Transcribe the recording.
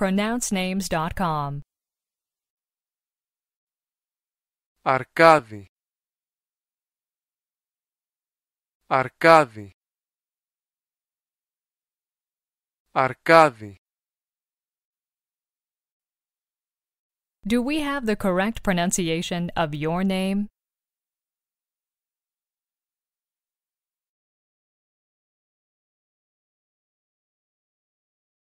pronouncenames.com. Arkady Arkady Arkady Do we have the correct pronunciation of your name?